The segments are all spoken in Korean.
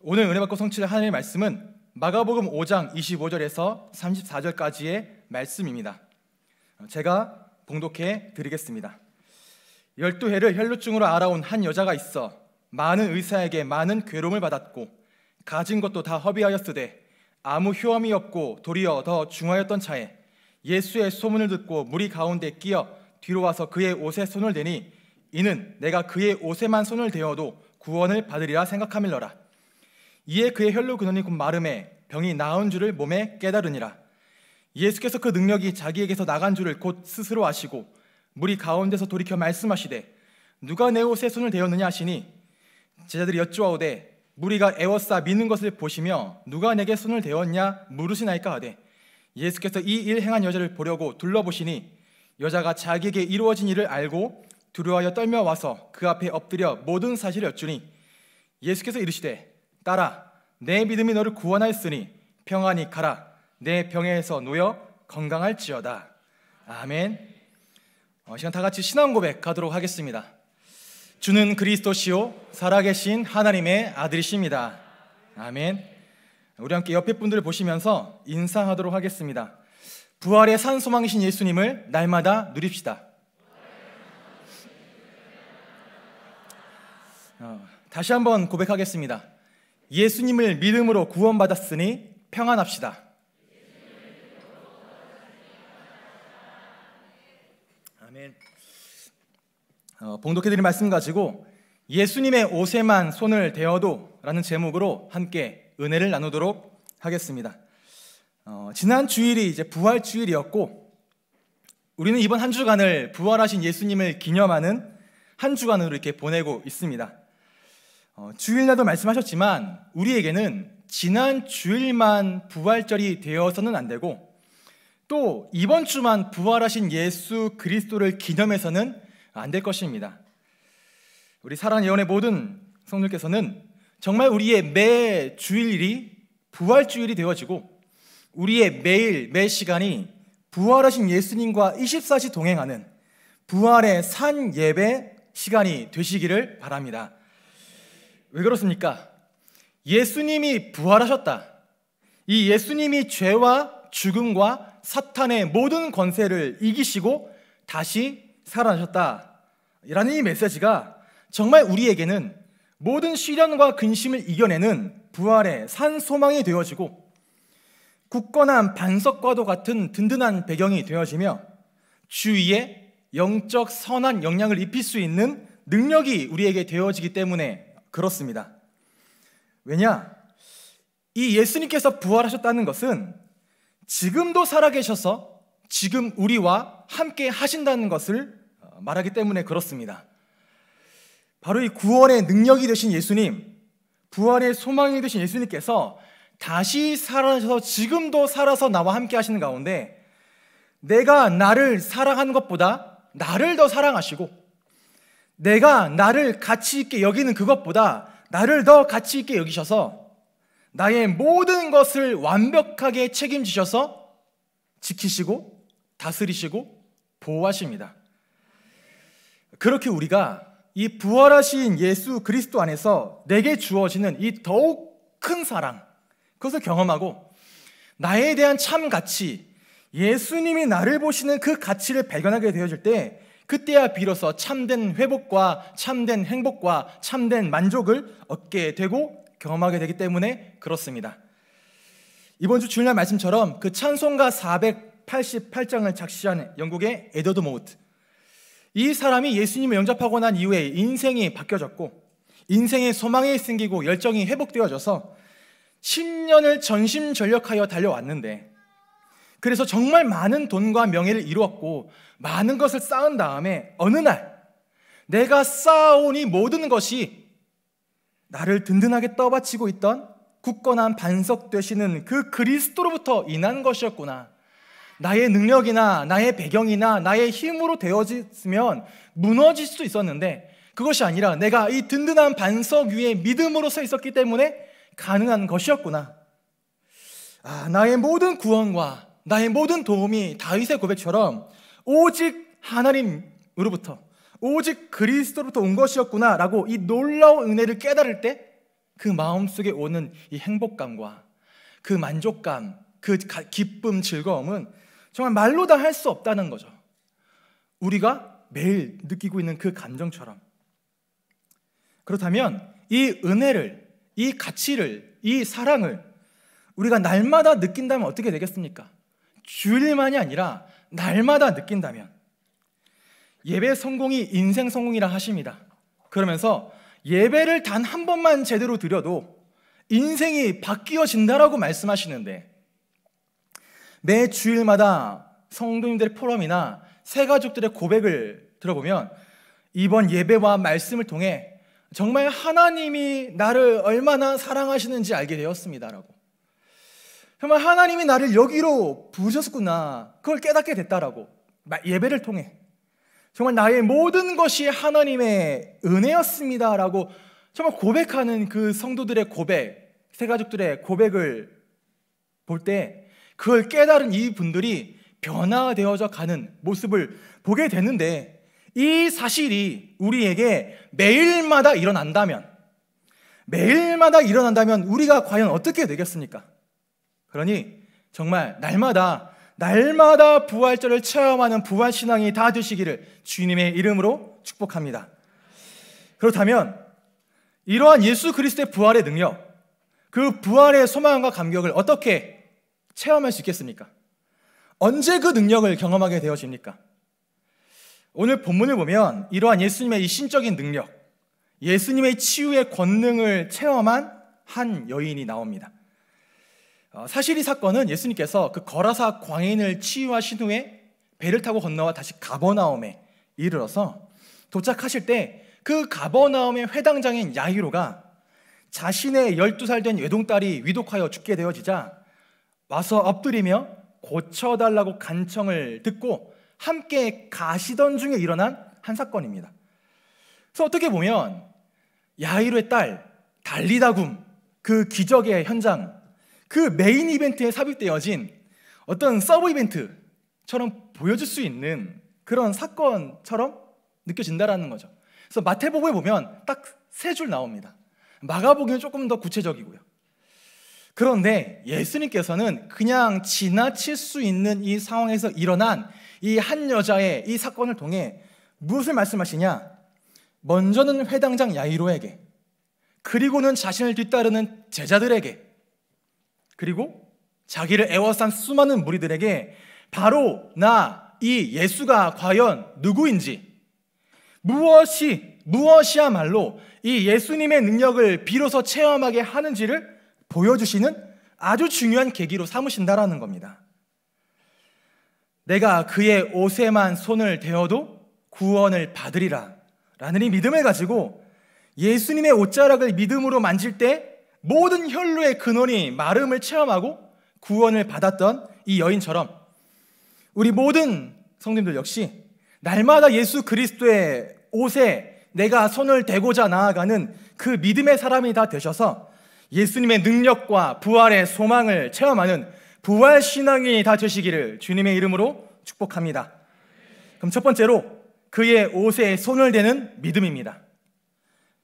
오늘 은혜 받고 성취될 하나님의 말씀은 마가복음 5장 25절에서 34절까지의 말씀입니다. 제가 봉독해 드리겠습니다. 열두 해를 혈루증으로 알아온 한 여자가 있어 많은 의사에게 많은 괴로움을 받았고 가진 것도 다 허비하였으되 아무 효험이 없고 도리어 더 중하였던 차에 예수의 소문을 듣고 무리 가운데 끼어 뒤로 와서 그의 옷에 손을 대니 이는 내가 그의 옷에만 손을 대어도 구원을 받으리라 생각하밀러라 이에 그의 혈로 근원이 곧 마름에 병이 나은 줄을 몸에 깨달으니라. 예수께서 그 능력이 자기에게서 나간 줄을 곧 스스로 아시고 물이 가운데서 돌이켜 말씀하시되 누가 내 옷에 손을 대었느냐 하시니 제자들이 여쭈어오되 무리가 애워싸 미는 것을 보시며 누가 내게 손을 대었냐 물으시나이까 하되 예수께서 이 일 행한 여자를 보려고 둘러보시니 여자가 자기에게 이루어진 일을 알고 두려워하여 떨며 와서 그 앞에 엎드려 모든 사실을 여쭈니 예수께서 이르시되 따라 내 믿음이 너를 구원하였으니 평안히 가라 내 병에서 놓여 건강할지어다 아멘 어, 시간 다 같이 신앙 고백 가도록 하겠습니다 주는 그리스도시요 살아계신 하나님의 아들이십니다 아멘 우리 함께 옆에 분들 을 보시면서 인사하도록 하겠습니다 부활의 산소망이신 예수님을 날마다 누립시다 어, 다시 한번 고백하겠습니다 예수님을 믿음으로 구원받았으니 평안합시다. 아멘. 어, 봉독해드린 말씀 가지고 예수님의 옷에만 손을 대어도 라는 제목으로 함께 은혜를 나누도록 하겠습니다. 어, 지난 주일이 이제 부활 주일이었고 우리는 이번 한 주간을 부활하신 예수님을 기념하는 한 주간으로 이렇게 보내고 있습니다. 어, 주일날도 말씀하셨지만 우리에게는 지난 주일만 부활절이 되어서는 안 되고 또 이번 주만 부활하신 예수 그리스도를 기념해서는 안 될 것입니다. 우리 사랑 예언의 모든 성도께서는 정말 우리의 매 주일이 부활 주일이 되어지고 우리의 매일 매 시간이 부활하신 예수님과 24시 동행하는 부활의 산 예배 시간이 되시기를 바랍니다. 왜 그렇습니까? 예수님이 부활하셨다. 이 예수님이 죄와 죽음과 사탄의 모든 권세를 이기시고 다시 살아나셨다. 라는 이 메시지가 정말 우리에게는 모든 시련과 근심을 이겨내는 부활의 산 소망이 되어지고 굳건한 반석과도 같은 든든한 배경이 되어지며 주위에 영적 선한 영향을 입힐 수 있는 능력이 우리에게 되어지기 때문에 그렇습니다. 왜냐? 이 예수님께서 부활하셨다는 것은 지금도 살아계셔서 지금 우리와 함께 하신다는 것을 어, 말하기 때문에 그렇습니다. 바로 이 구원의 능력이 되신 예수님, 부활의 소망이 되신 예수님께서 다시 살아서 지금도 살아서 나와 함께 하시는 가운데 내가 나를 사랑하는 것보다 나를 더 사랑하시고 내가 나를 가치 있게 여기는 그것보다 나를 더 가치 있게 여기셔서 나의 모든 것을 완벽하게 책임지셔서 지키시고 다스리시고 보호하십니다. 그렇게 우리가 이 부활하신 예수 그리스도 안에서 내게 주어지는 이 더욱 큰 사랑 그것을 경험하고 나에 대한 참 가치 예수님이 나를 보시는 그 가치를 발견하게 되어질 때 그때야 비로소 참된 회복과 참된 행복과 참된 만족을 얻게 되고 경험하게 되기 때문에 그렇습니다. 이번 주 주일날 말씀처럼 그 찬송가 488장을 작시한 영국의 에더드 모트이 사람이 예수님을 영접하고 난 이후에 인생이 바뀌어졌고 인생의 소망이 생기고 열정이 회복되어져서 10년을 전심전력하여 달려왔는데 그래서 정말 많은 돈과 명예를 이루었고 많은 것을 쌓은 다음에 어느 날 내가 쌓아온 이 모든 것이 나를 든든하게 떠받치고 있던 굳건한 반석 되시는 그 그리스도로부터 인한 것이었구나. 나의 능력이나 나의 배경이나 나의 힘으로 되어졌으면 무너질 수도 있었는데 그것이 아니라 내가 이 든든한 반석 위에 믿음으로 서 있었기 때문에 가능한 것이었구나. 아, 나의 모든 구원과 나의 모든 도움이 다윗의 고백처럼 오직 하나님으로부터 오직 그리스도로부터 온 것이었구나라고 이 놀라운 은혜를 깨달을 때 그 마음속에 오는 이 행복감과 그 만족감, 그 기쁨, 즐거움은 정말 말로 다 할 수 없다는 거죠. 우리가 매일 느끼고 있는 그 감정처럼 그렇다면 이 은혜를, 이 가치를, 이 사랑을 우리가 날마다 느낀다면 어떻게 되겠습니까? 주일만이 아니라 날마다 느낀다면 예배 성공이 인생 성공이라 하십니다. 그러면서 예배를 단 한 번만 제대로 드려도 인생이 바뀌어진다라고 말씀하시는데 매 주일마다 성도님들의 포럼이나 새 가족들의 고백을 들어보면 이번 예배와 말씀을 통해 정말 하나님이 나를 얼마나 사랑하시는지 알게 되었습니다라고 정말 하나님이 나를 여기로 부르셨구나. 그걸 깨닫게 됐다라고. 예배를 통해. 정말 나의 모든 것이 하나님의 은혜였습니다라고 정말 고백하는 그 성도들의 고백, 세 가족들의 고백을 볼 때 그걸 깨달은 이 분들이 변화되어져 가는 모습을 보게 되는데 이 사실이 우리에게 매일마다 일어난다면 매일마다 일어난다면 우리가 과연 어떻게 되겠습니까? 그러니 정말 날마다 날마다 부활절을 체험하는 부활신앙이 다 되시기를 주님의 이름으로 축복합니다. 그렇다면 이러한 예수 그리스도의 부활의 능력, 그 부활의 소망과 감격을 어떻게 체험할 수 있겠습니까? 언제 그 능력을 경험하게 되어집니까? 오늘 본문을 보면 이러한 예수님의 이 신적인 능력, 예수님의 치유의 권능을 체험한 한 여인이 나옵니다. 어, 사실 이 사건은 예수님께서 그 거라사 광인을 치유하신 후에 배를 타고 건너와 다시 가버나움에 이르러서 도착하실 때 그 가버나움의 회당장인 야이로가 자신의 12살 된 외동딸이 위독하여 죽게 되어지자 와서 엎드리며 고쳐달라고 간청을 듣고 함께 가시던 중에 일어난 한 사건입니다. 그래서 어떻게 보면 야이로의 딸 달리다굼 그 기적의 현장 그 메인 이벤트에 삽입되어진 어떤 서브 이벤트처럼 보여줄 수 있는 그런 사건처럼 느껴진다라는 거죠. 그래서 마태복음에 보면 딱 세 줄 나옵니다. 마가복음은 조금 더 구체적이고요. 그런데 예수님께서는 그냥 지나칠 수 있는 이 상황에서 일어난 이 한 여자의 이 사건을 통해 무엇을 말씀하시냐? 먼저는 회당장 야이로에게, 그리고는 자신을 뒤따르는 제자들에게, 그리고 자기를 애워싼 수많은 무리들에게 바로 나 이 예수가 과연 누구인지 무엇이 무엇이야말로 이 예수님의 능력을 비로소 체험하게 하는지를 보여주시는 아주 중요한 계기로 삼으신다라는 겁니다. 내가 그의 옷에만 손을 대어도 구원을 받으리라 라는 이 믿음을 가지고 예수님의 옷자락을 믿음으로 만질 때 모든 혈루의 근원이 마름을 체험하고 구원을 받았던 이 여인처럼 우리 모든 성님들 역시 날마다 예수 그리스도의 옷에 내가 손을 대고자 나아가는 그 믿음의 사람이 다 되셔서 예수님의 능력과 부활의 소망을 체험하는 부활 신앙이 다 되시기를 주님의 이름으로 축복합니다. 그럼 첫 번째로 그의 옷에 손을 대는 믿음입니다.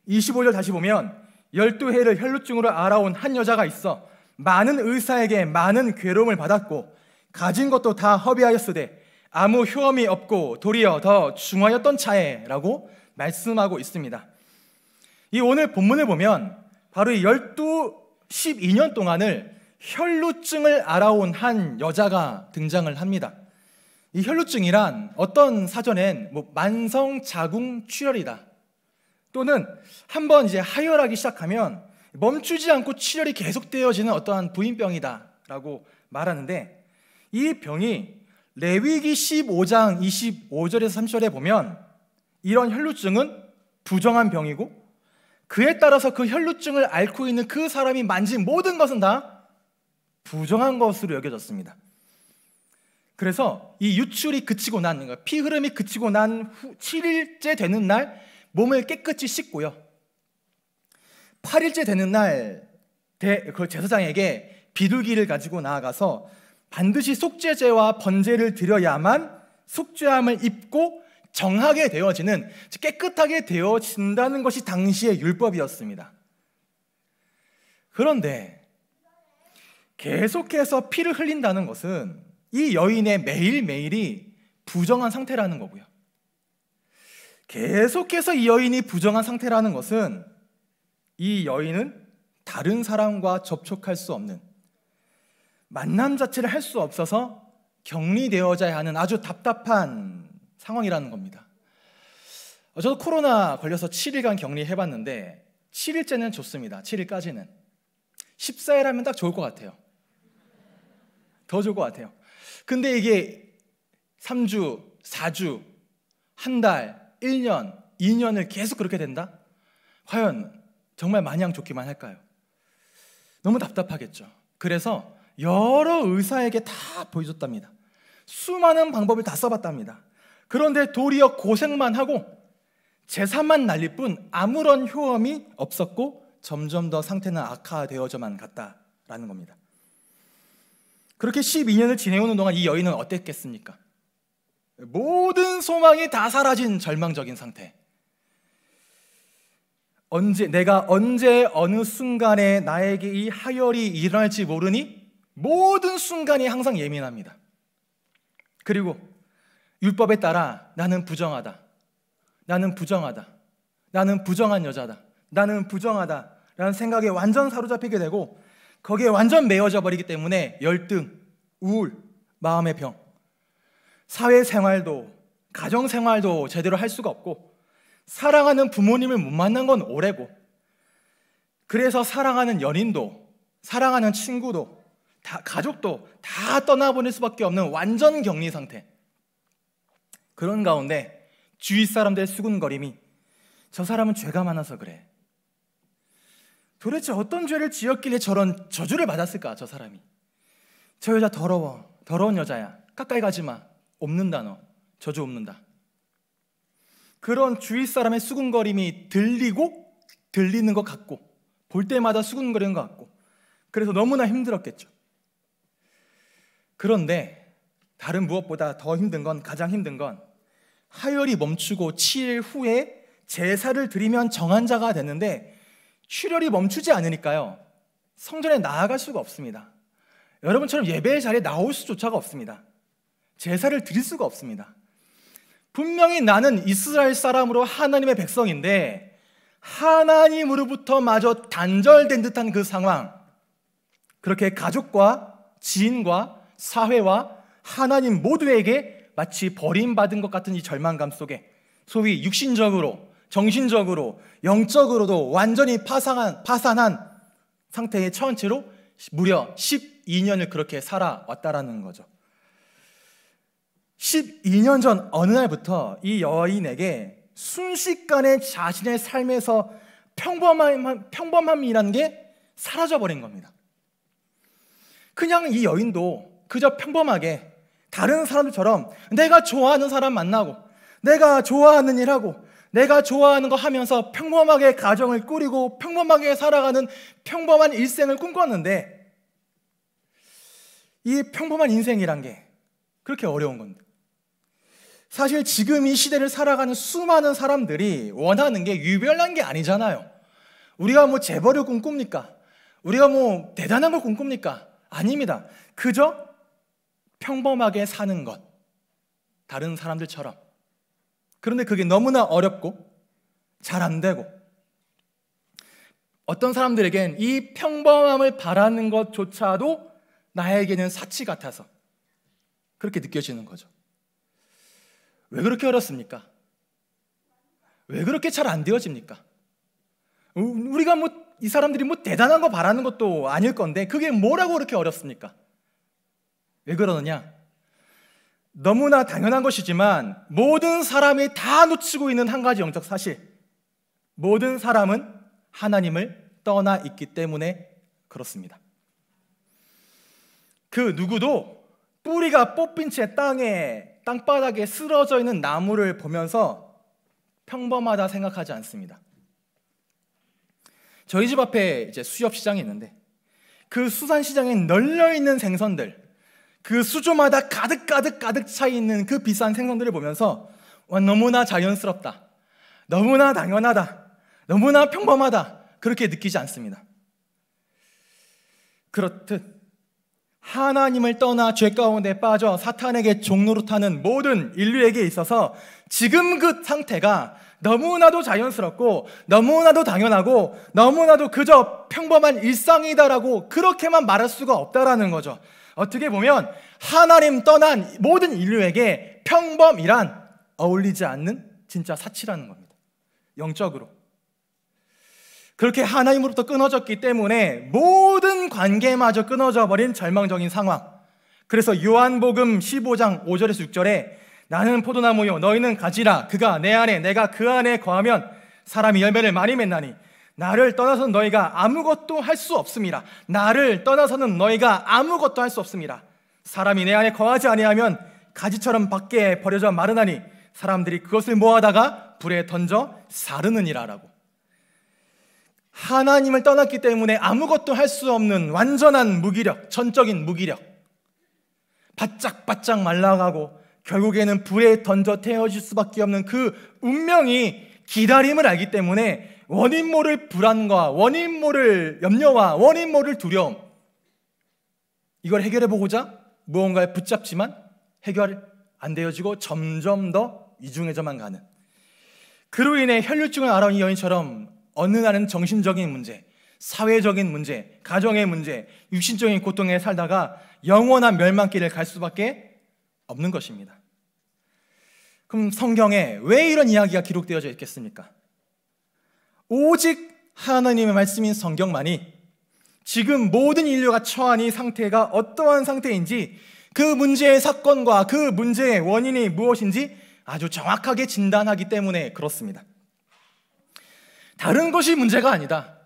25절 다시 보면 열두 해를 혈루증으로 알아온 한 여자가 있어 많은 의사에게 많은 괴로움을 받았고 가진 것도 다 허비하였으되 아무 효험이 없고 도리어 더 중하였던 차에라고 말씀하고 있습니다. 이 오늘 본문을 보면 바로 이 12, 12년 동안을 혈루증을 알아온 한 여자가 등장을 합니다. 이 혈루증이란 어떤 사전엔 뭐 만성 자궁 출혈이다. 또는 한번 이제 하혈하기 시작하면 멈추지 않고 치열이 계속되어지는 어떠한 부인병이다라고 말하는데 이 병이 레위기 15장 25절에서 3절에 보면 이런 혈루증은 부정한 병이고 그에 따라서 그 혈루증을 앓고 있는 그 사람이 만진 모든 것은 다 부정한 것으로 여겨졌습니다. 그래서 이 유출이 그치고 난, 그러니까 피 흐름이 그치고 난 후, 7일째 되는 날 몸을 깨끗이 씻고요. 8일째 되는 날그 제사장에게 비둘기를 가지고 나아가서 반드시 속죄제와 번제를 드려야만 속죄함을 입고 정하게 되어지는 깨끗하게 되어진다는 것이 당시의 율법이었습니다. 그런데 계속해서 피를 흘린다는 것은 이 여인의 매일매일이 부정한 상태라는 거고요. 계속해서 이 여인이 부정한 상태라는 것은 이 여인은 다른 사람과 접촉할 수 없는 만남 자체를 할 수 없어서 격리되어져야 하는 아주 답답한 상황이라는 겁니다. 어, 저도 코로나 걸려서 7일간 격리해봤는데 7일째는 좋습니다. 7일까지는 14일 하면 딱 좋을 것 같아요. 더 좋을 것 같아요. 근데 이게 3주, 4주, 한 달, 1년, 2년을 계속 그렇게 된다? 과연 정말 마냥 좋기만 할까요? 너무 답답하겠죠. 그래서 여러 의사에게 다 보여줬답니다. 수많은 방법을 다 써봤답니다. 그런데 도리어 고생만 하고 재산만 날릴 뿐 아무런 효험이 없었고 점점 더 상태는 악화되어져만 갔다라는 겁니다. 그렇게 12년을 지내오는 동안 이 여인은 어땠겠습니까? 모든 소망이 다 사라진 절망적인 상태. 언제 내가 언제 어느 순간에 나에게 이 하열이 일어날지 모르니 모든 순간이 항상 예민합니다. 그리고 율법에 따라 나는 부정하다. 나는 부정하다. 나는 부정한 여자다. 나는 부정하다. 라는 생각에 완전 사로잡히게 되고 거기에 완전 매어져 버리기 때문에 열등, 우울, 마음의 병 사회생활도 가정생활도 제대로 할 수가 없고 사랑하는 부모님을 못 만난 건 오래고 그래서 사랑하는 연인도 사랑하는 친구도 다 가족도 다 떠나보낼 수밖에 없는 완전 격리 상태 그런 가운데 주위 사람들의 수군거림이 저 사람은 죄가 많아서 그래 도대체 어떤 죄를 지었길래 저런 저주를 받았을까 저 사람이 저 여자 더러워 더러운 여자야 가까이 가지 마 없는 단어, 저주 없는다. 그런 주위 사람의 수근거림이 들리고 들리는 것 같고 볼 때마다 수근거리는것 같고 그래서 너무나 힘들었겠죠. 그런데 다른 무엇보다 더 힘든 건 가장 힘든 건 하열이 멈추고 7일 후에 제사를 드리면 정한 자가 됐는데 출혈이 멈추지 않으니까요. 성전에 나아갈 수가 없습니다. 여러분처럼 예배의 자리에 나올 수조차가 없습니다. 제사를 드릴 수가 없습니다. 분명히 나는 이스라엘 사람으로 하나님의 백성인데 하나님으로부터 마저 단절된 듯한 그 상황. 그렇게 가족과 지인과 사회와 하나님 모두에게 마치 버림받은 것 같은 이 절망감 속에 소위 육신적으로, 정신적으로, 영적으로도 완전히 파산한, 파산한 상태에 처한 채로 무려 12년을 그렇게 살아왔다라는 거죠. 12년 전 어느 날부터 이 여인에게 순식간에 자신의 삶에서 평범함, 평범함이라는 게 사라져버린 겁니다. 그냥 이 여인도 그저 평범하게 다른 사람들처럼 내가 좋아하는 사람 만나고 내가 좋아하는 일 하고 내가 좋아하는 거 하면서 평범하게 가정을 꾸리고 평범하게 살아가는 평범한 일생을 꿈꿨는데 이 평범한 인생이란 게 그렇게 어려운 건데. 사실 지금 이 시대를 살아가는 수많은 사람들이 원하는 게 유별난 게 아니잖아요. 우리가 뭐 재벌을 꿈꿉니까? 우리가 뭐 대단한 걸 꿈꿉니까? 아닙니다. 그저 평범하게 사는 것. 다른 사람들처럼. 그런데 그게 너무나 어렵고 잘 안 되고 어떤 사람들에겐 이 평범함을 바라는 것조차도 나에게는 사치 같아서 그렇게 느껴지는 거죠. 왜 그렇게 어렵습니까? 왜 그렇게 잘 안 되어집니까? 우리가 뭐 이 사람들이 뭐 대단한 거 바라는 것도 아닐 건데 그게 뭐라고 그렇게 어렵습니까? 왜 그러느냐? 너무나 당연한 것이지만 모든 사람이 다 놓치고 있는 한 가지 영적 사실. 모든 사람은 하나님을 떠나 있기 때문에 그렇습니다. 그 누구도 뿌리가 뽑힌 채 땅에 땅바닥에 쓰러져 있는 나무를 보면서 평범하다 생각하지 않습니다. 저희 집 앞에 이제 수협 시장이 있는데 그 수산 시장에 널려 있는 생선들 그 수조마다 가득 가득 가득 차 있는 그 비싼 생선들을 보면서 와, 너무나 자연스럽다. 너무나 당연하다. 너무나 평범하다. 그렇게 느끼지 않습니다. 그렇듯 하나님을 떠나 죄 가운데 빠져 사탄에게 종로로 타는 모든 인류에게 있어서 지금 그 상태가 너무나도 자연스럽고 너무나도 당연하고 너무나도 그저 평범한 일상이다라고 그렇게만 말할 수가 없다라는 거죠. 어떻게 보면 하나님 떠난 모든 인류에게 평범이란 어울리지 않는 진짜 사치라는 겁니다. 영적으로. 그렇게 하나님으로부터 끊어졌기 때문에 모든 관계마저 끊어져 버린 절망적인 상황. 그래서 요한복음 15장 5절에서 6절에 나는 포도나무요 너희는 가지라 그가 내 안에 내가 그 안에 거하면 사람이 열매를 많이 맺나니 나를 떠나서 너희가 아무것도 할 수 없습니다. 나를 떠나서는 너희가 아무것도 할 수 없습니다. 사람이 내 안에 거하지 아니하면 가지처럼 밖에 버려져 마르나니 사람들이 그것을 모아다가 불에 던져 사르느니라라고. 하나님을 떠났기 때문에 아무것도 할 수 없는 완전한 무기력, 전적인 무기력. 바짝바짝 말라가고 결국에는 불에 던져 태워질 수밖에 없는 그 운명이 기다림을 알기 때문에 원인 모를 불안과 원인 모를 염려와 원인 모를 두려움. 이걸 해결해 보고자 무언가에 붙잡지만 해결 안 되어지고 점점 더 이중해져만 가는. 그로 인해 혈류증을 앓아온 이 여인처럼 어느 날은 정신적인 문제, 사회적인 문제, 가정의 문제, 육신적인 고통에 살다가 영원한 멸망길을 갈 수밖에 없는 것입니다. 그럼 성경에 왜 이런 이야기가 기록되어져 있겠습니까? 오직 하나님의 말씀인 성경만이 지금 모든 인류가 처한 이 상태가 어떠한 상태인지 그 문제의 사건과 그 문제의 원인이 무엇인지 아주 정확하게 진단하기 때문에 그렇습니다. 다른 것이 문제가 아니다.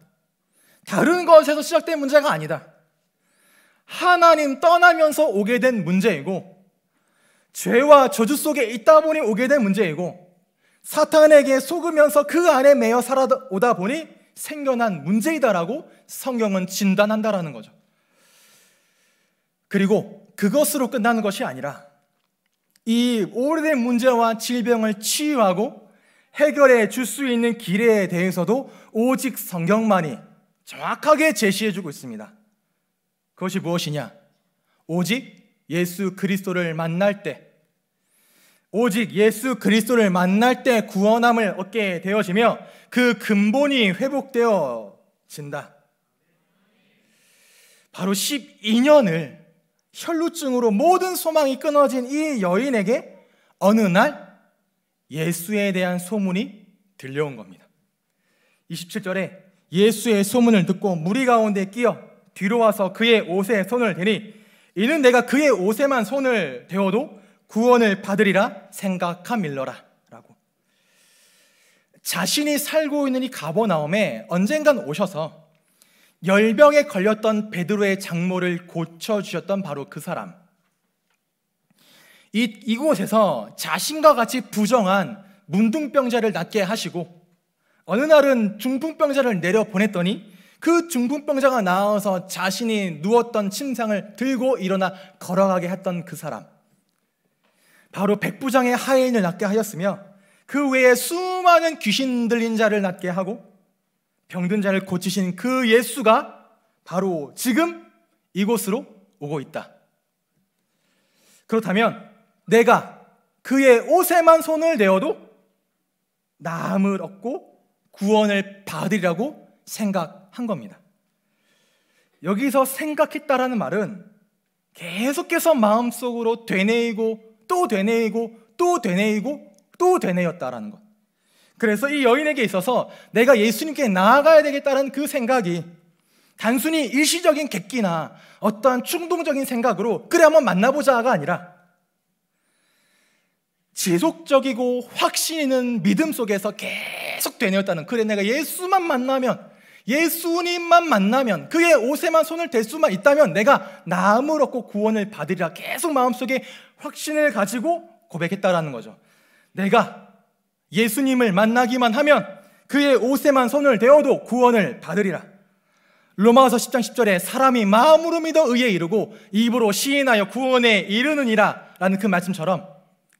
다른 것에서 시작된 문제가 아니다. 하나님 떠나면서 오게 된 문제이고, 죄와 저주 속에 있다 보니 오게 된 문제이고, 사탄에게 속으면서 그 안에 매여 살아오다 보니 생겨난 문제이다라고 성경은 진단한다라는 거죠. 그리고 그것으로 끝나는 것이 아니라, 이 오래된 문제와 질병을 치유하고 해결해 줄 수 있는 길에 대해서도 오직 성경만이 정확하게 제시해 주고 있습니다. 그것이 무엇이냐? 오직 예수 그리스도를 만날 때, 오직 예수 그리스도를 만날 때 구원함을 얻게 되어지며 그 근본이 회복되어진다. 바로 12년을 혈루증으로 모든 소망이 끊어진 이 여인에게 어느 날 예수에 대한 소문이 들려온 겁니다. 27절에 예수의 소문을 듣고 무리 가운데 끼어 뒤로 와서 그의 옷에 손을 대니 이는 내가 그의 옷에만 손을 대어도 구원을 받으리라 생각함일러라 라고 자신이 살고 있는 이 가버나움에 언젠간 오셔서 열병에 걸렸던 베드로의 장모를 고쳐 주셨던 바로 그 사람 이, 이곳에서 자신과 같이 부정한 문둥병자를 낫게 하시고 어느 날은 중풍병자를 내려 보냈더니 그 중풍병자가 나와서 자신이 누웠던 침상을 들고 일어나 걸어가게 했던 그 사람 바로 백부장의 하인을 낫게 하였으며 그 외에 수많은 귀신 들린 자를 낫게 하고 병든 자를 고치신 그 예수가 바로 지금 이곳으로 오고 있다. 그렇다면 내가 그의 옷에만 손을 내어도 남을 얻고 구원을 받으리라고 생각한 겁니다. 여기서 생각했다라는 말은 계속해서 마음속으로 되뇌이고 또 되뇌이고 또 되뇌이고 또 되뇌였다라는 것. 그래서 이 여인에게 있어서 내가 예수님께 나아가야 되겠다는 그 생각이 단순히 일시적인 객기나 어떠한 충동적인 생각으로 그래 한번 만나보자가 아니라 지속적이고 확신 있는 믿음 속에서 계속 되뇌었다는 그래 내가 예수만 만나면 예수님만 만나면 그의 옷에만 손을 댈 수만 있다면 내가 나음을 얻고 구원을 받으리라 계속 마음속에 확신을 가지고 고백했다라는 거죠. 내가 예수님을 만나기만 하면 그의 옷에만 손을 대어도 구원을 받으리라. 로마서 10장 10절에 사람이 마음으로 믿어 의에 이르고 입으로 시인하여 구원에 이르느니라 라는 그 말씀처럼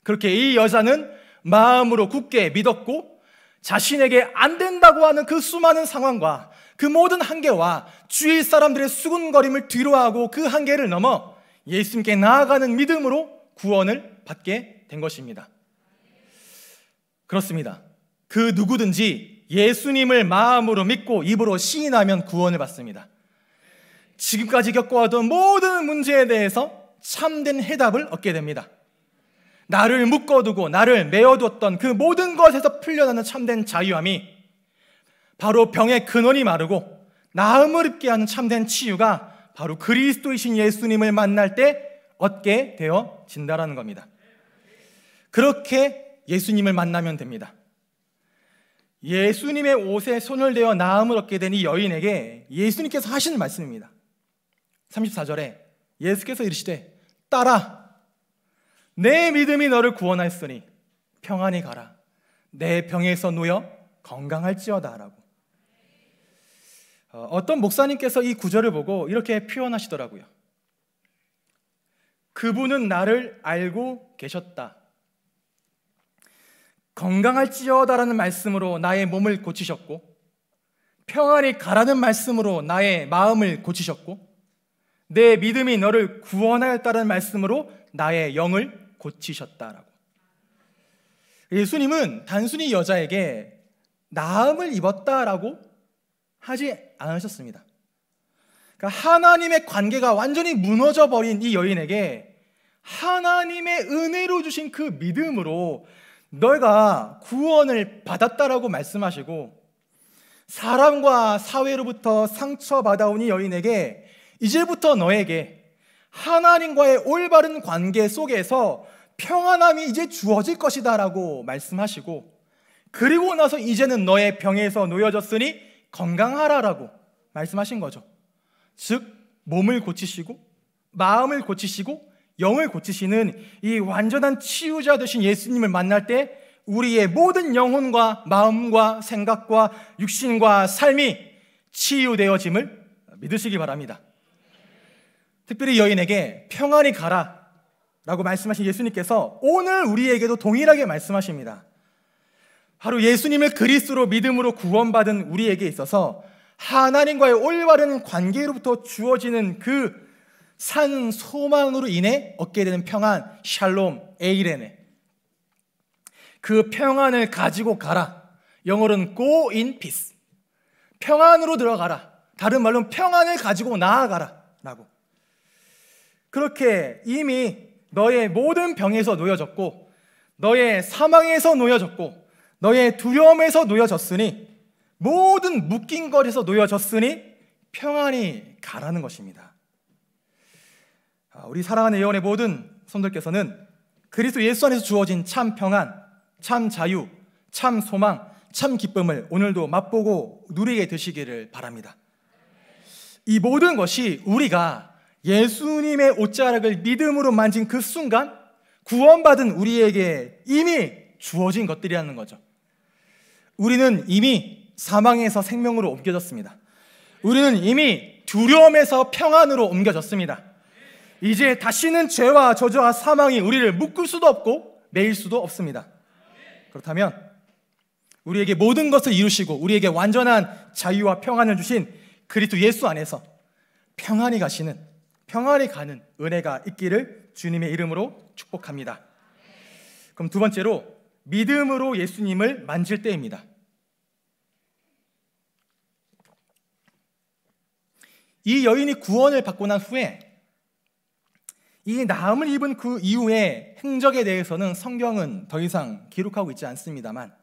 그렇게 이 여자는 마음으로 굳게 믿었고 자신에게 안 된다고 하는 그 수많은 상황과 그 모든 한계와 주위 사람들의 수군거림을 뒤로하고 그 한계를 넘어 예수님께 나아가는 믿음으로 구원을 받게 된 것입니다. 그렇습니다. 그 누구든지 예수님을 마음으로 믿고 입으로 시인하면 구원을 받습니다. 지금까지 겪어왔던 모든 문제에 대해서 참된 해답을 얻게 됩니다. 나를 묶어두고 나를 메어두었던 그 모든 것에서 풀려나는 참된 자유함이 바로 병의 근원이 마르고 나음을 입게 하는 참된 치유가 바로 그리스도이신 예수님을 만날 때 얻게 되어진다라는 겁니다. 그렇게 예수님을 만나면 됩니다. 예수님의 옷에 손을 대어 나음을 얻게 된 이 여인에게 예수님께서 하시는 말씀입니다. 34절에 예수께서 이르시되 따라 내 믿음이 너를 구원하였으니 평안히 가라. 내 병에서 놓여 건강할지어다라고. 어, 어떤 목사님께서 이 구절을 보고 이렇게 표현하시더라고요. 그분은 나를 알고 계셨다. 건강할지어다라는 말씀으로 나의 몸을 고치셨고, 평안히 가라는 말씀으로 나의 마음을 고치셨고, 내 믿음이 너를 구원하였다는 말씀으로 나의 영을 고치셨다라고. 예수님은 단순히 여자에게 나음을 입었다라고 하지 않으셨습니다. 그러니까 하나님의 관계가 완전히 무너져 버린 이 여인에게 하나님의 은혜로 주신 그 믿음으로 너가 구원을 받았다라고 말씀하시고 사람과 사회로부터 상처받아오니 여인에게 이제부터 너에게 하나님과의 올바른 관계 속에서 평안함이 이제 주어질 것이다라고 말씀하시고 그리고 나서 이제는 너의 병에서 놓여졌으니 건강하라라고 말씀하신 거죠. 즉 몸을 고치시고 마음을 고치시고 영을 고치시는 이 완전한 치유자 되신 예수님을 만날 때 우리의 모든 영혼과 마음과 생각과 육신과 삶이 치유되어짐을 믿으시기 바랍니다. 특별히 여인에게 평안히 가라 라고 말씀하신 예수님께서 오늘 우리에게도 동일하게 말씀하십니다. 바로 예수님을 그리스도로 믿음으로 구원받은 우리에게 있어서 하나님과의 올바른 관계로부터 주어지는 그 산 소망으로 인해 얻게 되는 평안, 샬롬, 에이레네. 그 평안을 가지고 가라. 영어로는 go in peace. 평안으로 들어가라. 다른 말로는 평안을 가지고 나아가라. 라고. 그렇게 이미 너의 모든 병에서 놓여졌고 너의 사망에서 놓여졌고 너의 두려움에서 놓여졌으니 모든 묶인 거리에서 놓여졌으니 평안히 가라는 것입니다. 아, 우리 사랑하는 예언의 모든 성들께서는 그리스도 예수 안에서 주어진 참 평안, 참 자유, 참 소망, 참 기쁨을 오늘도 맛보고 누리게 되시기를 바랍니다. 이 모든 것이 우리가 예수님의 옷자락을 믿음으로 만진 그 순간 구원받은 우리에게 이미 주어진 것들이라는 거죠. 우리는 이미 사망에서 생명으로 옮겨졌습니다. 우리는 이미 두려움에서 평안으로 옮겨졌습니다. 이제 다시는 죄와 저주와 사망이 우리를 묶을 수도 없고 매일 수도 없습니다. 그렇다면 우리에게 모든 것을 이루시고 우리에게 완전한 자유와 평안을 주신 그리스도 예수 안에서 평안이 가시는 평안히 가는 은혜가 있기를 주님의 이름으로 축복합니다. 그럼 두 번째로 믿음으로 예수님을 만질 때입니다. '이 여인이 구원을 받고 난 후에 이 나음을 입은 그 이후의 행적에 대해서는 성경은 더 이상 기록하고 있지 않습니다만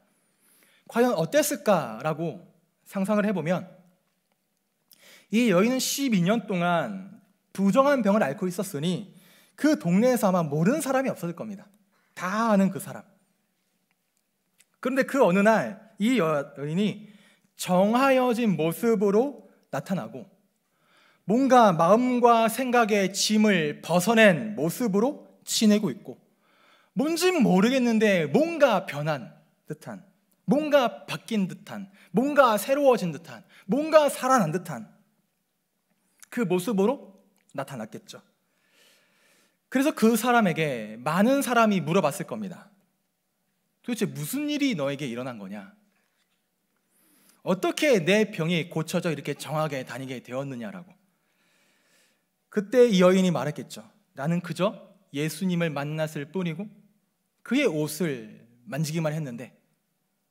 과연 어땠을까라고 상상을 해보면 이 여인은 12년 동안 부정한 병을 앓고 있었으니 그 동네에서 아마 모르는 사람이 없었을 겁니다. 다 아는 그 사람. 그런데 그 어느 날 이 여인이 정하여진 모습으로 나타나고 뭔가 마음과 생각의 짐을 벗어낸 모습으로 지내고 있고 뭔진 모르겠는데 뭔가 변한 듯한 뭔가 바뀐 듯한 뭔가 새로워진 듯한 뭔가 살아난 듯한 그 모습으로 나타났겠죠. 그래서 그 사람에게 많은 사람이 물어봤을 겁니다. 도대체 무슨 일이 너에게 일어난 거냐? 어떻게 내 병이 고쳐져 이렇게 정하게 다니게 되었느냐라고. 그때 이 여인이 말했겠죠. 나는 그저 예수님을 만났을 뿐이고 그의 옷을 만지기만 했는데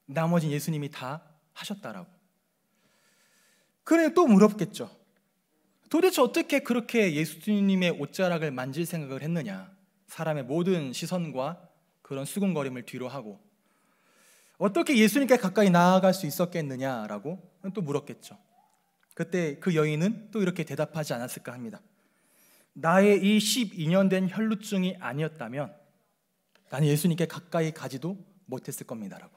나머지 예수님이 다 하셨다라고. 그래 또 물어봤겠죠. 도대체 어떻게 그렇게 예수님의 옷자락을 만질 생각을 했느냐? 사람의 모든 시선과 그런 수군거림을 뒤로 하고 어떻게 예수님께 가까이 나아갈 수 있었겠느냐라고 또 물었겠죠. 그때 그 여인은 또 이렇게 대답하지 않았을까 합니다. 나의 이 12년 된 혈루증이 아니었다면 나는 예수님께 가까이 가지도 못했을 겁니다라고.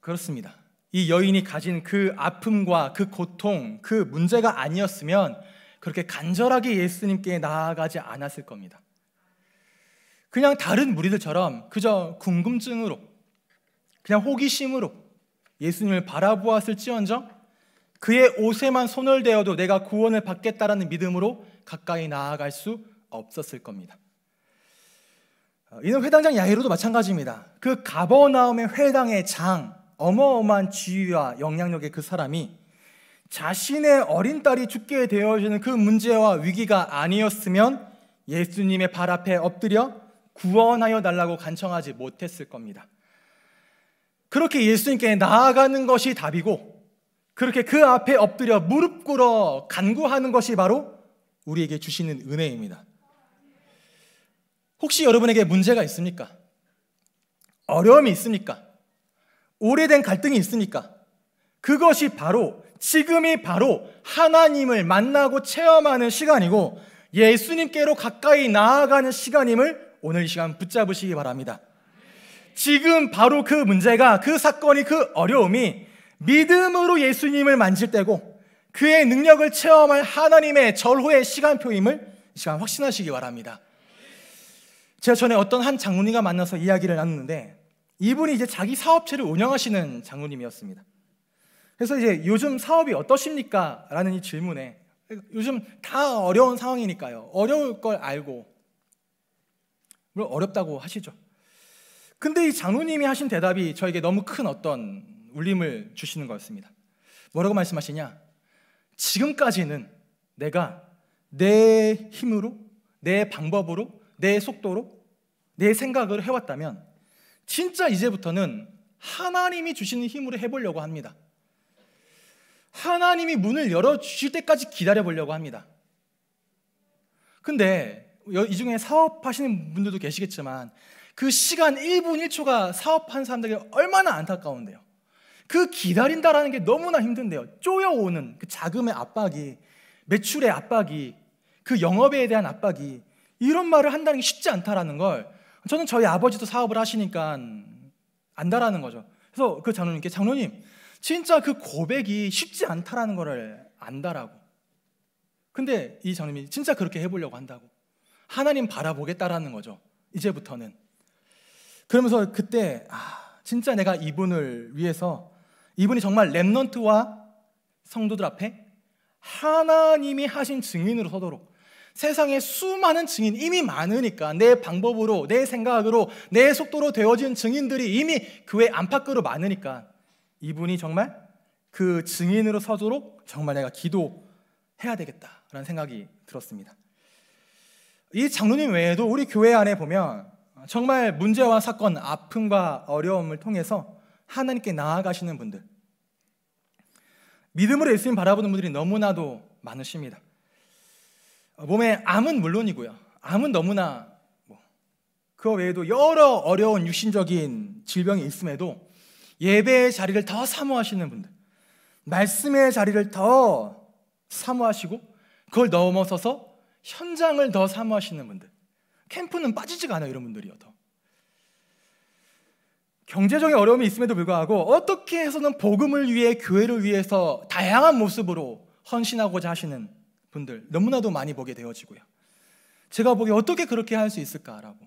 그렇습니다. 이 여인이 가진 그 아픔과 그 고통, 그 문제가 아니었으면 그렇게 간절하게 예수님께 나아가지 않았을 겁니다. 그냥 다른 무리들처럼 그저 궁금증으로, 그냥 호기심으로 예수님을 바라보았을지언정 그의 옷에만 손을 대어도 내가 구원을 받겠다라는 믿음으로 가까이 나아갈 수 없었을 겁니다. 어, 이는 회당장 야이로도 마찬가지입니다. 그 가버나움의 회당의 장, 어마어마한 지위와 영향력의 그 사람이 자신의 어린 딸이 죽게 되어지는 그 문제와 위기가 아니었으면 예수님의 발 앞에 엎드려 구원하여 달라고 간청하지 못했을 겁니다. 그렇게 예수님께 나아가는 것이 답이고 그렇게 그 앞에 엎드려 무릎 꿇어 간구하는 것이 바로 우리에게 주시는 은혜입니다. 혹시 여러분에게 문제가 있습니까? 어려움이 있습니까? 오래된 갈등이 있으니까 그것이 바로 지금이 바로 하나님을 만나고 체험하는 시간이고 예수님께로 가까이 나아가는 시간임을 오늘 이 시간 붙잡으시기 바랍니다. 지금 바로 그 문제가 그 사건이 그 어려움이 믿음으로 예수님을 만질 때고 그의 능력을 체험할 하나님의 절호의 시간표임을 이 시간 확신하시기 바랍니다. 제가 전에 어떤 한 장로님과 만나서 이야기를 나누는데 이분이 이제 자기 사업체를 운영하시는 장로님이었습니다. 그래서 이제 요즘 사업이 어떠십니까? 라는 이 질문에 요즘 다 어려운 상황이니까요. 어려울 걸 알고 물론 어렵다고 하시죠. 근데 이 장로님이 하신 대답이 저에게 너무 큰 어떤 울림을 주시는 거였습니다. 뭐라고 말씀하시냐? 지금까지는 내가 내 힘으로, 내 방법으로, 내 속도로, 내생각을 해왔다면 진짜 이제부터는 하나님이 주시는 힘으로 해보려고 합니다. 하나님이 문을 열어주실 때까지 기다려보려고 합니다. 근데 이 중에 사업하시는 분들도 계시겠지만 그 시간 1분 1초가 사업한 사람들에게 얼마나 안타까운데요. 그 기다린다라는 게 너무나 힘든데요. 쪼여오는 그 자금의 압박이, 매출의 압박이, 그 영업에 대한 압박이 이런 말을 한다는 게 쉽지 않다라는 걸 저는 저희 아버지도 사업을 하시니까 안다라는 거죠. 그래서 그 장로님께 장로님 진짜 그 고백이 쉽지 않다라는 거를 안다라고. 근데 이 장로님이 진짜 그렇게 해보려고 한다고. 하나님 바라보겠다라는 거죠. 이제부터는. 그러면서 그때 아, 진짜 내가 이분을 위해서 이분이 정말 랩넌트와 성도들 앞에 하나님이 하신 증인으로 서도록 세상에 수많은 증인 이미 많으니까 내 방법으로 내 생각으로 내 속도로 되어진 증인들이 이미 교회 안팎으로 많으니까 이분이 정말 그 증인으로 서도록 정말 내가 기도해야 되겠다라는 생각이 들었습니다. 이 장로님 외에도 우리 교회 안에 보면 정말 문제와 사건, 아픔과 어려움을 통해서 하나님께 나아가시는 분들, 믿음으로 예수님 바라보는 분들이 너무나도 많으십니다. 어, 몸에 암은 물론이고요. 암은 너무나 뭐, 그 외에도 여러 어려운 육신적인 질병이 있음에도 예배의 자리를 더 사모하시는 분들, 말씀의 자리를 더 사모하시고 그걸 넘어서서 현장을 더 사모하시는 분들, 캠프는 빠지지가 않아요 이런 분들이요 더. 경제적인 어려움이 있음에도 불구하고 어떻게 해서는 복음을 위해 교회를 위해서 다양한 모습으로 헌신하고자 하시는 분들 너무나도 많이 보게 되어지고요. 제가 보기에 어떻게 그렇게 할 수 있을까라고.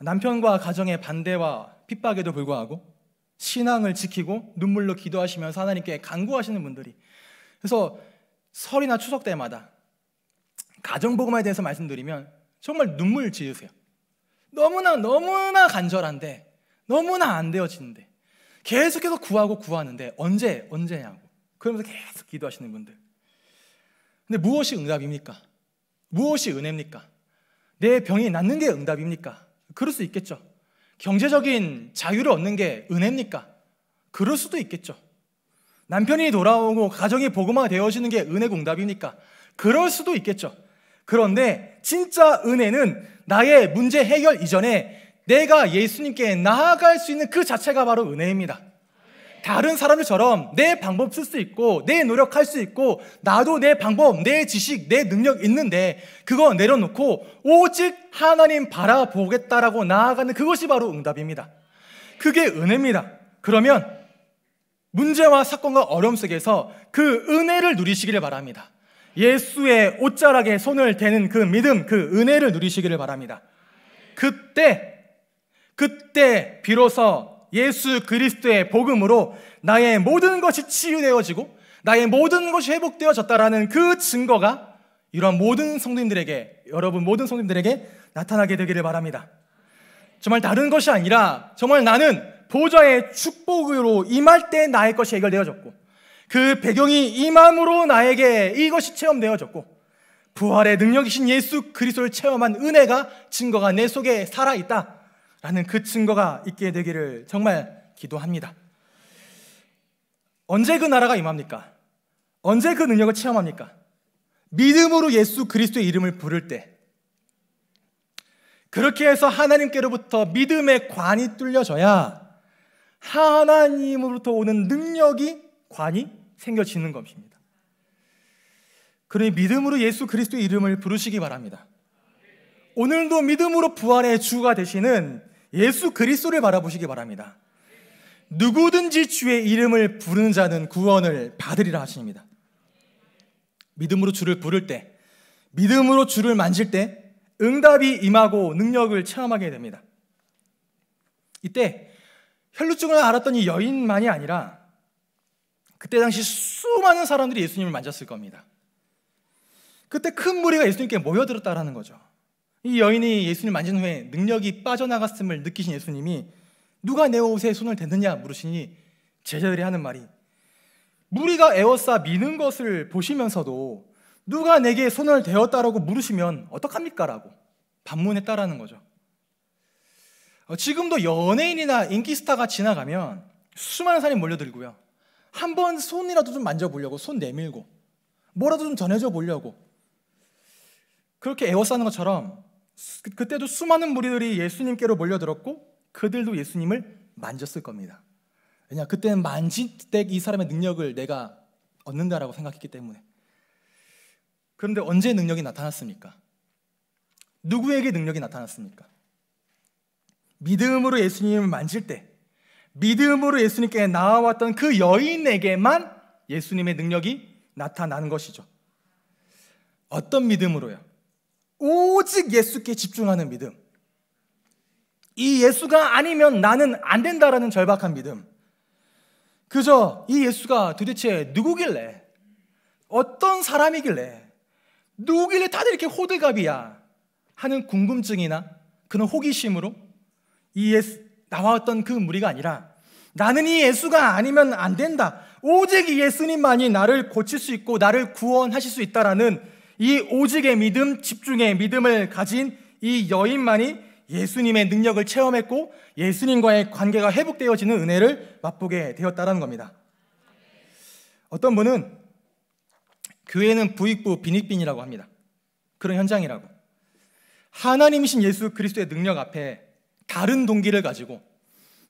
남편과 가정의 반대와 핍박에도 불구하고 신앙을 지키고 눈물로 기도하시면서 하나님께 간구하시는 분들이 그래서 설이나 추석 때마다 가정 복음에 대해서 말씀드리면 정말 눈물 지으세요. 너무나 너무나 간절한데 너무나 안 되어지는데 계속해서 구하고 구하는데 언제 언제냐고 그러면서 계속 기도하시는 분들. 근데 무엇이 응답입니까? 무엇이 은혜입니까? 내 병이 낫는 게 응답입니까? 그럴 수 있겠죠. 경제적인 자유를 얻는 게 은혜입니까? 그럴 수도 있겠죠. 남편이 돌아오고 가정이 복음화 되어지는 게 은혜 공답입니까? 그럴 수도 있겠죠. 그런데 진짜 은혜는 나의 문제 해결 이전에 내가 예수님께 나아갈 수 있는 그 자체가 바로 은혜입니다. 다른 사람들처럼 내 방법 쓸 수 있고 내 노력할 수 있고 나도 내 방법, 내 지식, 내 능력 있는데 그거 내려놓고 오직 하나님 바라보겠다라고 나아가는 그것이 바로 응답입니다. 그게 은혜입니다. 그러면 문제와 사건과 어려움 속에서 그 은혜를 누리시기를 바랍니다. 예수의 옷자락에 손을 대는 그 믿음, 그 은혜를 누리시기를 바랍니다. 그때, 그때 비로소 예수 그리스도의 복음으로 나의 모든 것이 치유되어지고 나의 모든 것이 회복되어졌다라는 그 증거가 이러한 모든 성도님들에게 여러분 모든 성도님들에게 나타나게 되기를 바랍니다. 정말 다른 것이 아니라 정말 나는 보좌의 축복으로 임할 때 나의 것이 해결되어졌고 그 배경이 임함으로 나에게 이것이 체험되어졌고 부활의 능력이신 예수 그리스도를 체험한 은혜가 증거가 내 속에 살아 있다. 라는 그 증거가 있게 되기를 정말 기도합니다. 언제 그 나라가 임합니까? 언제 그 능력을 체험합니까? 믿음으로 예수 그리스도의 이름을 부를 때. 그렇게 해서 하나님께로부터 믿음의 관이 뚫려져야 하나님으로부터 오는 능력이 관이 생겨지는 것입니다. 그러니 믿음으로 예수 그리스도의 이름을 부르시기 바랍니다. 오늘도 믿음으로 부활의 주가 되시는 예수 그리스도를 바라보시기 바랍니다. 누구든지 주의 이름을 부르는 자는 구원을 받으리라 하십니다. 믿음으로 주를 부를 때, 믿음으로 주를 만질 때, 응답이 임하고 능력을 체험하게 됩니다. 이때 혈루증을 앓았던 이 여인만이 아니라 그때 당시 수많은 사람들이 예수님을 만졌을 겁니다. 그때 큰 무리가 예수님께 모여들었다라는 거죠. 이 여인이 예수님 만진 후에 능력이 빠져나갔음을 느끼신 예수님이 누가 내 옷에 손을 댔느냐 물으시니 제자들이 하는 말이 무리가 에워싸 미는 것을 보시면서도 누가 내게 손을 대었다라고 물으시면 어떡합니까라고 반문했다라는 거죠. 어, 지금도 연예인이나 인기스타가 지나가면 수많은 사람이 몰려들고요. 한번 손이라도 좀 만져보려고 손 내밀고 뭐라도 좀 전해줘 보려고 그렇게 애워싸는 것처럼 그, 그때도 수많은 무리들이 예수님께로 몰려들었고 그들도 예수님을 만졌을 겁니다. 왜냐 그때는 만질 때 이 사람의 능력을 내가 얻는다라고 생각했기 때문에. 그런데 언제 능력이 나타났습니까? 누구에게 능력이 나타났습니까? 믿음으로 예수님을 만질 때, 믿음으로 예수님께 나와왔던 그 여인에게만 예수님의 능력이 나타나는 것이죠. 어떤 믿음으로요? 오직 예수께 집중하는 믿음. 이 예수가 아니면 나는 안 된다라는 절박한 믿음. 그저 이 예수가 도대체 누구길래? 어떤 사람이길래? 누구길래 다들 이렇게 호들갑이야? 하는 궁금증이나 그런 호기심으로 이 예수, 나와 어떤 그 무리가 아니라 나는 이 예수가 아니면 안 된다. 오직 이 예수님만이 나를 고칠 수 있고 나를 구원하실 수 있다라는 이 오직의 믿음, 집중의 믿음을 가진 이 여인만이 예수님의 능력을 체험했고 예수님과의 관계가 회복되어지는 은혜를 맛보게 되었다는 겁니다. 어떤 분은 교회는 부익부 빈익빈이라고 합니다. 그런 현장이라고. 하나님이신 예수 그리스도의 능력 앞에 다른 동기를 가지고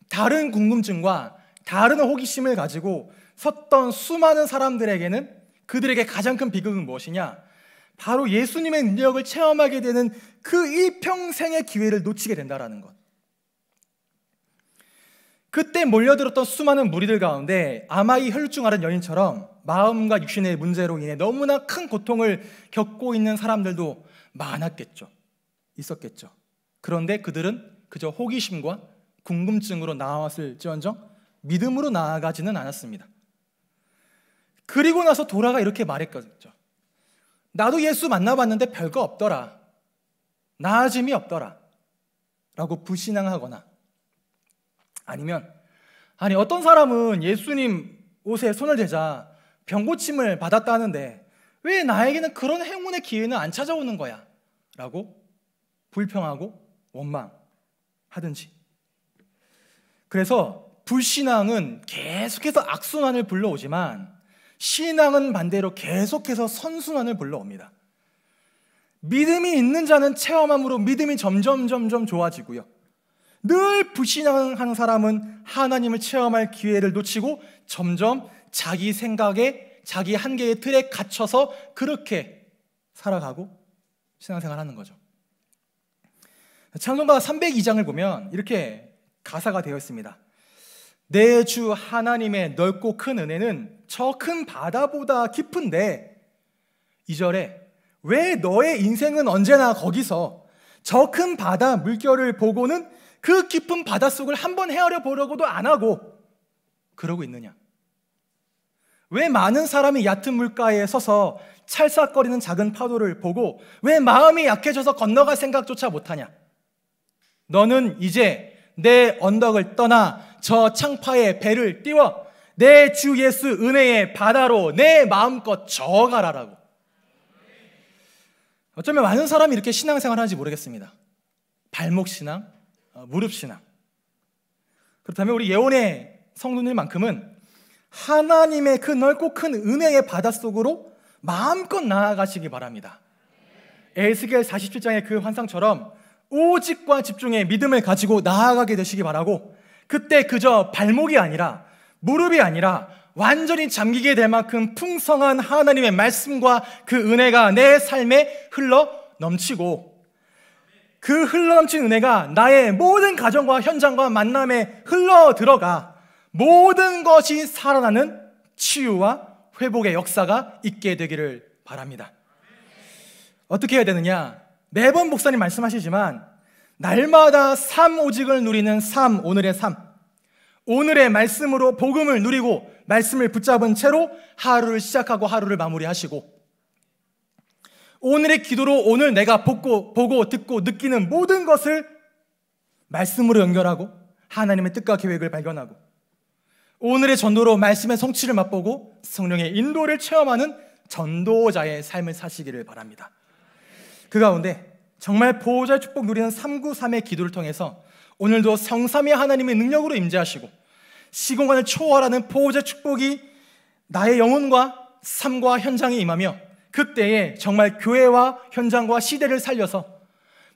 다른 궁금증과 다른 호기심을 가지고 섰던 수많은 사람들에게는 그들에게 가장 큰 비극은 무엇이냐? 바로 예수님의 능력을 체험하게 되는 그 일평생의 기회를 놓치게 된다라는 것. 그때 몰려들었던 수많은 무리들 가운데 아마이 혈중 아른 여인처럼 마음과 육신의 문제로 인해 너무나 큰 고통을 겪고 있는 사람들도 많았겠죠. 있었겠죠. 그런데 그들은 그저 호기심과 궁금증으로 나왔을지언정 믿음으로 나아가지는 않았습니다. 그리고 나서 돌아가 이렇게 말했거든. 요 나도 예수 만나봤는데 별거 없더라. 나아짐이 없더라. 라고 불신앙하거나 아니면 아니 어떤 사람은 예수님 옷에 손을 대자 병고침을 받았다는데 왜 나에게는 그런 행운의 기회는 안 찾아오는 거야? 라고 불평하고 원망하든지 그래서 불신앙은 계속해서 악순환을 불러오지만 신앙은 반대로 계속해서 선순환을 불러옵니다. 믿음이 있는 자는 체험함으로 믿음이 점점 점점 좋아지고요. 늘불신앙하 사람은 하나님을 체험할 기회를 놓치고 점점 자기 생각에 자기 한계의 틀에 갇혀서 그렇게 살아가고 신앙생활 하는 거죠. 찬송가 302장을 보면 이렇게 가사가 되어 있습니다. 내 주 하나님의 넓고 큰 은혜는 저큰 바다보다 깊은데 2절에 왜 너의 인생은 언제나 거기서 저 큰 바다 물결을 보고는 그 깊은 바닷속을 한번 헤아려 보려고도 안 하고 그러고 있느냐? 왜 많은 사람이 얕은 물가에 서서 찰싹거리는 작은 파도를 보고 왜 마음이 약해져서 건너갈 생각조차 못하냐? 너는 이제 내 언덕을 떠나 저 창파에 배를 띄워 내주 예수 은혜의 바다로 내 마음껏 저어가라라고. 어쩌면 많은 사람이 이렇게 신앙생활 하는지 모르겠습니다. 발목신앙, 어, 무릎신앙. 그렇다면 우리 예원의 성도님만큼은 하나님의 그 넓고 큰 은혜의 바다 속으로 마음껏 나아가시기 바랍니다. 에스겔 47장의 그 환상처럼 오직과 집중의 믿음을 가지고 나아가게 되시기 바라고 그때 그저 발목이 아니라 무릎이 아니라 완전히 잠기게 될 만큼 풍성한 하나님의 말씀과 그 은혜가 내 삶에 흘러 넘치고 그 흘러 넘친 은혜가 나의 모든 가정과 현장과 만남에 흘러 들어가 모든 것이 살아나는 치유와 회복의 역사가 있게 되기를 바랍니다. 어떻게 해야 되느냐? 매번 목사님 말씀하시지만 날마다 삶 오직을 누리는 삶, 오늘의 삶. 오늘의 말씀으로 복음을 누리고 말씀을 붙잡은 채로 하루를 시작하고 하루를 마무리하시고 오늘의 기도로 오늘 내가 보고, 보고 듣고 느끼는 모든 것을 말씀으로 연결하고 하나님의 뜻과 계획을 발견하고 오늘의 전도로 말씀의 성취를 맛보고 성령의 인도를 체험하는 전도자의 삶을 사시기를 바랍니다. 그 가운데 정말 보호자의 축복 누리는 393의 기도를 통해서 오늘도 성삼위 하나님의 능력으로 임재하시고 시공간을 초월하는 보호자 축복이 나의 영혼과 삶과 현장에 임하며 그때에 정말 교회와 현장과 시대를 살려서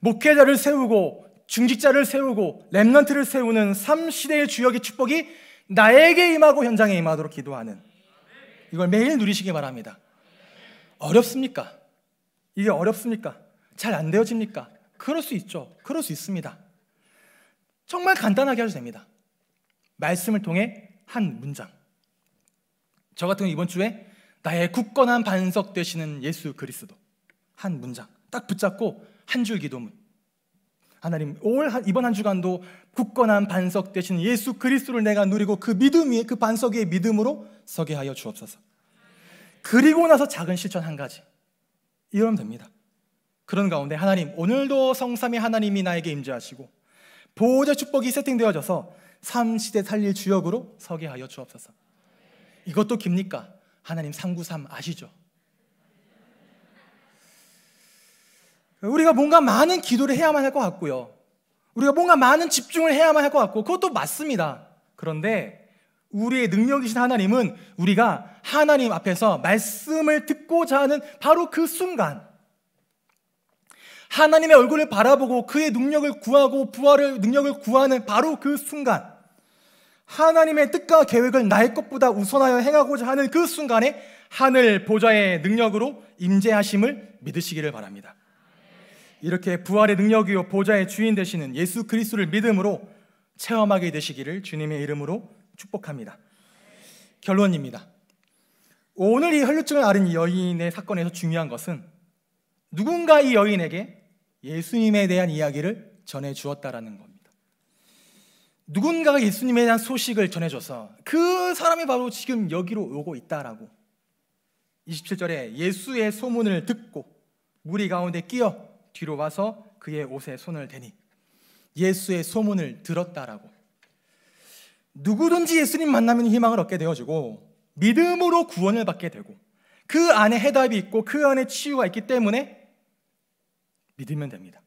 목회자를 세우고 중직자를 세우고 렘런트를 세우는 삶 시대의 주역의 축복이 나에게 임하고 현장에 임하도록 기도하는 이걸 매일 누리시기 바랍니다. 어렵습니까? 이게 어렵습니까? 잘 안 되어집니까? 그럴 수 있죠. 그럴 수 있습니다. 정말 간단하게 하셔도 됩니다. 말씀을 통해 한 문장. 저 같은 경우 이번 주에 나의 굳건한 반석 되시는 예수 그리스도 한 문장 딱 붙잡고 한 줄 기도문. 하나님 올 이번 한 주간도 굳건한 반석 되시는 예수 그리스도를 내가 누리고 그 믿음 위에 그 반석 위에 믿음으로 서게 하여 주옵소서. 그리고 나서 작은 실천 한 가지 이러면 됩니다. 그런 가운데 하나님 오늘도 성삼위 하나님이 나에게 임재하시고 보호자 축복이 세팅되어져서 3시대 살릴 주역으로 서게 하여 주옵소서. 이것도 깁니까? 하나님 393 아시죠? 우리가 뭔가 많은 기도를 해야만 할 것 같고요. 우리가 뭔가 많은 집중을 해야만 할 것 같고 그것도 맞습니다. 그런데 우리의 능력이신 하나님은 우리가 하나님 앞에서 말씀을 듣고자 하는 바로 그 순간 하나님의 얼굴을 바라보고 그의 능력을 구하고 부활을 능력을 구하는 바로 그 순간 하나님의 뜻과 계획을 나의 것보다 우선하여 행하고자 하는 그 순간에 하늘 보좌의 능력으로 임재하심을 믿으시기를 바랍니다. 이렇게 부활의 능력이요 보좌의 주인 되시는 예수 그리스도를 믿음으로 체험하게 되시기를 주님의 이름으로 축복합니다. 결론입니다. 오늘 이 혈루증을 앓은 여인의 사건에서 중요한 것은 누군가 이 여인에게 예수님에 대한 이야기를 전해 주었다라는 겁니다. 누군가가 예수님에 대한 소식을 전해 줘서 그 사람이 바로 지금 여기로 오고 있다라고 27절에 예수의 소문을 듣고 무리 가운데 끼어 뒤로 와서 그의 옷에 손을 대니 예수의 소문을 들었다라고 누구든지 예수님 만나면 희망을 얻게 되어지고 믿음으로 구원을 받게 되고 그 안에 해답이 있고 그 안에 치유가 있기 때문에 믿으면 됩니다.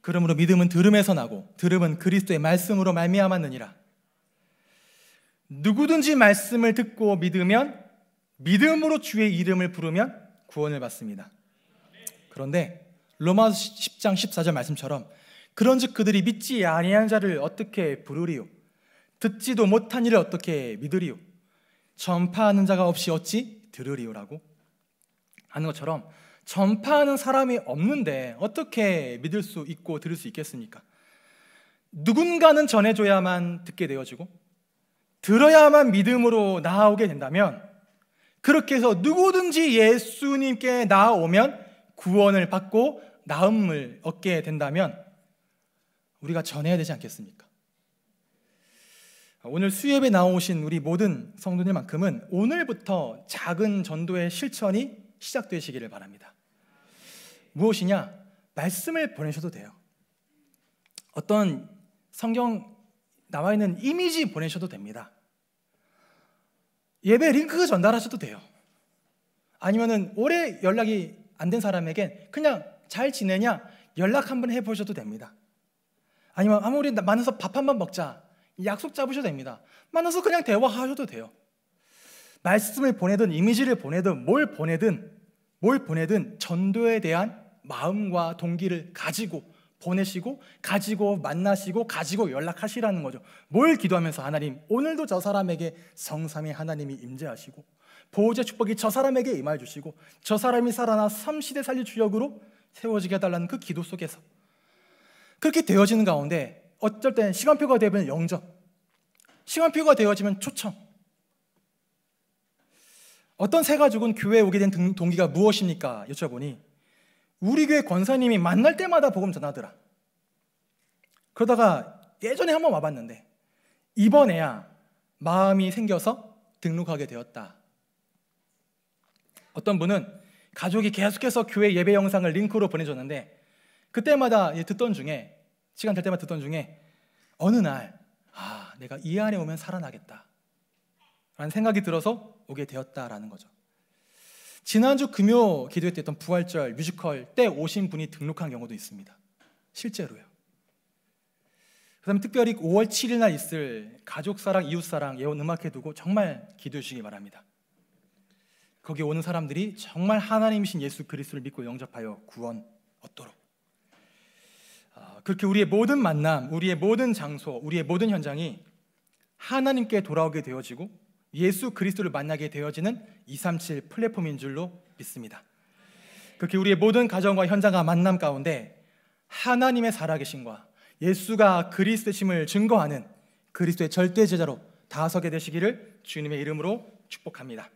그러므로 믿음은 들음에서 나고 들음은 그리스도의 말씀으로 말미암았느니라. 누구든지 말씀을 듣고 믿으면 믿음으로 주의 이름을 부르면 구원을 받습니다. 그런데 로마서 10장 14절 말씀처럼 그런즉 그들이 믿지 아니한 자를 어떻게 부르리요? 듣지도 못한 이를 어떻게 믿으리요? 전파하는 자가 없이 어찌 들으리요라고 하는 것처럼 전파하는 사람이 없는데 어떻게 믿을 수 있고 들을 수 있겠습니까? 누군가는 전해줘야만 듣게 되어지고 들어야만 믿음으로 나아오게 된다면 그렇게 해서 누구든지 예수님께 나아오면 구원을 받고 나음을 얻게 된다면 우리가 전해야 되지 않겠습니까? 오늘 수협에 나오신 우리 모든 성도들만큼은 오늘부터 작은 전도의 실천이 시작되시기를 바랍니다. 무엇이냐? 말씀을 보내셔도 돼요. 어떤 성경 나와 있는 이미지 보내셔도 됩니다. 예배 링크 전달하셔도 돼요. 아니면은 오래 연락이 안 된 사람에게 그냥 잘 지내냐 연락 한번 해보셔도 됩니다. 아니면 아무리 만나서 밥 한번 먹자 약속 잡으셔도 됩니다. 만나서 그냥 대화하셔도 돼요. 말씀을 보내든 이미지를 보내든 뭘 보내든 뭘 보내든 전도에 대한 마음과 동기를 가지고 보내시고 가지고 만나시고 가지고 연락하시라는 거죠. 뭘 기도하면서 하나님 오늘도 저 사람에게 성삼위 하나님이 임재하시고 보호제 축복이 저 사람에게 임하여 주시고 저 사람이 살아나 삼시대 살릴 주역으로 세워지게 해달라는 그 기도 속에서 그렇게 되어지는 가운데 어쩔 땐 시간표가 되면 영접 시간표가 되어지면 초청 어떤 세 가족은 교회에 오게 된 동기가 무엇입니까? 여쭤보니 우리 교회 권사님이 만날 때마다 복음 전하더라. 그러다가 예전에 한번 와봤는데 이번에야 마음이 생겨서 등록하게 되었다. 어떤 분은 가족이 계속해서 교회 예배 영상을 링크로 보내줬는데 그때마다 듣던 중에 시간 될 때마다 듣던 중에 어느 날 아, 내가 이 안에 오면 살아나겠다. 라는 생각이 들어서 오게 되었다라는 거죠. 지난주 금요 기도회 때 했던 부활절 뮤지컬 때 오신 분이 등록한 경우도 있습니다. 실제로요. 그다음에 특별히 5월 그 7일 날 있을 가족 사랑, 이웃 사랑 예원 음악회 두고 정말 기도해 주시기 바랍니다. 거기 오는 사람들이 정말 하나님이신 예수 그리스도를 믿고 영접하여 구원 얻도록. 아, 그렇게 우리의 모든 만남, 우리의 모든 장소, 우리의 모든 현장이 하나님께 돌아오게 되어지고 예수 그리스도를 만나게 되어지는 237 플랫폼인 줄로 믿습니다. 그렇게 우리의 모든 가정과 현장과 만남 가운데 하나님의 살아계신과 예수가 그리스도심을 증거하는 그리스도의 절대 제자로 다서게 되시기를 주님의 이름으로 축복합니다.